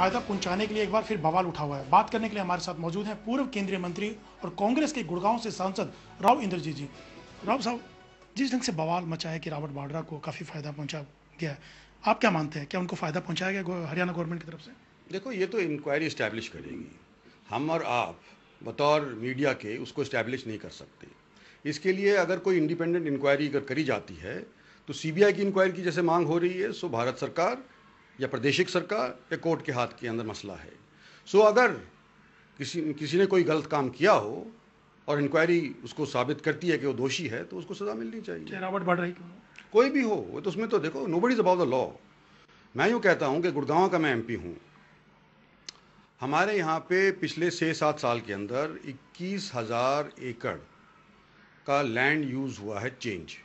फायदा पहुंचाने के लिए एक बार फिर बवाल उठा हुआ है बात करने के लिए हमारे साथ मौजूद हैं पूर्व केंद्रीय मंत्री और कांग्रेस के गुड़गांव से सांसद राव इंद्रजीत जी राव साहब जिस ढंग से बवाल मचा है कि रावत बाड्रा को काफ़ी फायदा पहुंचा गया है आप क्या मानते हैं क्या उनको फायदा पहुंचाया गया हरियाणा गवर्नमेंट की तरफ से देखो ये तो इंक्वायरी इस्टेब्लिश करेगी हम और आप बतौर मीडिया के उसको इस्टेब्लिश नहीं कर सकते इसके लिए अगर कोई इंडिपेंडेंट इंक्वायरी अगर करी जाती है तो सीबीआई की इंक्वायरी की जैसे मांग हो रही है सो भारत सरकार या प्रादेशिक सरकार या कोर्ट के हाथ के अंदर मसला है सो अगर किसी किसी ने कोई गलत काम किया हो और इंक्वायरी उसको साबित करती है कि वो दोषी है तो उसको सज़ा मिलनी चाहिए गिरावट बढ़ रही क्यों कोई भी हो तो उसमें तो देखो nobody's above the law मैं यूँ कहता हूँ कि गुड़गांव का मैं एमपी हूँ हमारे यहाँ पे पिछले छः सात साल के अंदर इक्कीस हज़ार एकड़ का लैंड यूज़ हुआ है चेंज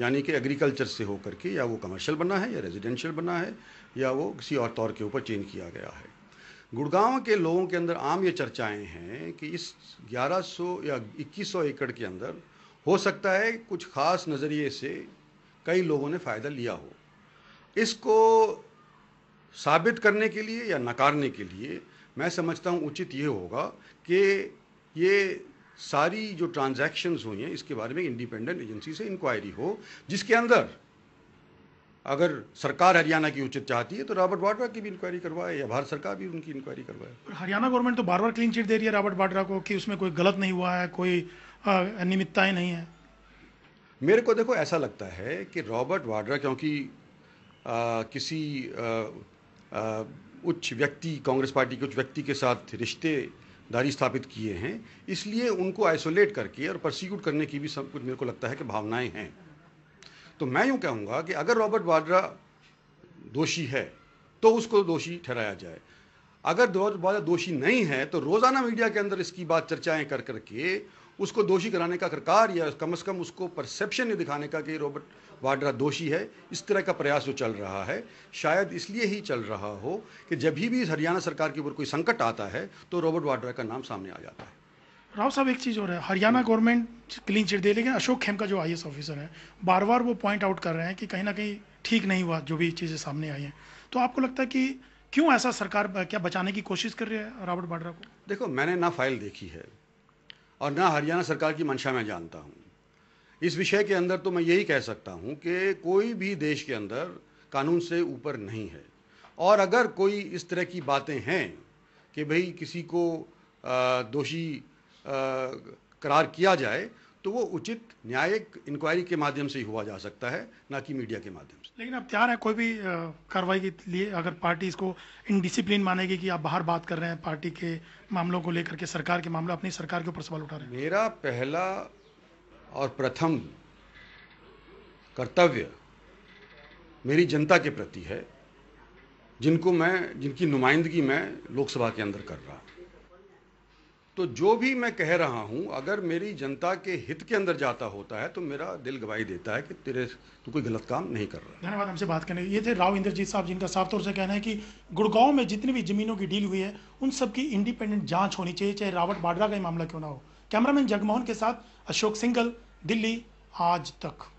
यानी कि एग्रीकल्चर से होकर के या वो कमर्शियल बना है या रेजिडेंशियल बना है या वो किसी और तौर के ऊपर चेंज किया गया है गुड़गांव के लोगों के अंदर आम ये चर्चाएं हैं कि इस 1100 या 2100 एकड़ के अंदर हो सकता है कुछ खास नज़रिए से कई लोगों ने फ़ायदा लिया हो इसको साबित करने के लिए या नकारने के लिए मैं समझता हूँ उचित ये होगा कि ये सारी जो ट्रांजैक्शंस हुई हैं इसके बारे में इंडिपेंडेंट एजेंसी से इंक्वायरी हो जिसके अंदर अगर सरकार हरियाणा की उचित चाहती है तो रॉबर्ट वाड्रा की भी इंक्वायरी करवाए या भारत सरकार भी उनकी इंक्वायरी करवाए हरियाणा गवर्नमेंट तो बार बार क्लीन चिट दे रही है रॉबर्ट वाड्रा को कि उसमें कोई गलत नहीं हुआ है कोई अनियमितताएं नहीं है मेरे को देखो ऐसा लगता है कि रॉबर्ट वाड्रा क्योंकि आ, किसी आ, आ, उच्च व्यक्ति कांग्रेस पार्टी के उच्च व्यक्ति के साथ रिश्ते दारी स्थापित किए हैं इसलिए उनको आइसोलेट करके और प्रोसिक्यूट करने की भी सब कुछ मेरे को लगता है कि भावनाएं हैं तो मैं यूं कहूंगा कि अगर रॉबर्ट वाड्रा दोषी है तो उसको दोषी ठहराया जाए अगर दोबारा दोषी नहीं है तो रोज़ाना मीडिया के अंदर इसकी बात चर्चाएं कर करके उसको दोषी कराने का करकार या कम अज़ कम उसको परसेप्शन ये दिखाने का कि रॉबर्ट वाड्रा दोषी है इस तरह का प्रयास जो चल रहा है शायद इसलिए ही चल रहा हो कि जब भी इस हरियाणा सरकार के ऊपर कोई संकट आता है तो रॉबर्ट वाड्रा का नाम सामने आ जाता है राव साहब एक चीज़ और है हरियाणा हम्म। गवर्नमेंट क्लीन चिट दे लेकिन अशोक खेम का जो आई ऑफिसर है बार बार वो पॉइंट आउट कर रहे हैं कि कहीं ना कहीं ठीक नहीं हुआ जो भी चीज़ें सामने आई हैं तो आपको लगता है कि क्यों ऐसा सरकार क्या बचाने की कोशिश कर रही है रॉबर्ट वाड्रा को देखो मैंने ना फाइल देखी है और ना हरियाणा सरकार की मंशा मैं जानता हूँ इस विषय के अंदर तो मैं यही कह सकता हूँ कि कोई भी देश के अंदर कानून से ऊपर नहीं है और अगर कोई इस तरह की बातें हैं कि भाई किसी को दोषी करार किया जाए तो वो उचित न्यायिक इंक्वायरी के माध्यम से ही हुआ जा सकता है ना कि मीडिया के माध्यम से लेकिन अब तैयार है कोई भी कार्रवाई के लिए अगर पार्टी इसको इनडिसिप्लिन मानेगी कि आप बाहर बात कर रहे हैं पार्टी के मामलों को लेकर के सरकार के मामले अपनी सरकार के ऊपर सवाल उठा रहे हैं मेरा पहला और प्रथम कर्तव्य मेरी जनता के प्रति है जिनको मैं जिनकी नुमाइंदगी मैं लोकसभा के अंदर कर रहा हूँ तो जो भी मैं कह रहा हूं अगर मेरी जनता के हित के अंदर जाता होता है तो मेरा दिल गवाही देता है कि तेरे तो कोई गलत काम नहीं कर रहा धन्यवाद हमसे बात करने ये थे राव इंद्रजीत साहब जिनका साफ तौर से कहना है कि गुड़गांव में जितनी भी जमीनों की डील हुई है उन सबकी इंडिपेंडेंट जांच होनी चाहिए चाहे रावट बाड्रा का ही मामला क्यों ना हो कैमरामैन जगमोहन के साथ अशोक सिंगल दिल्ली आज तक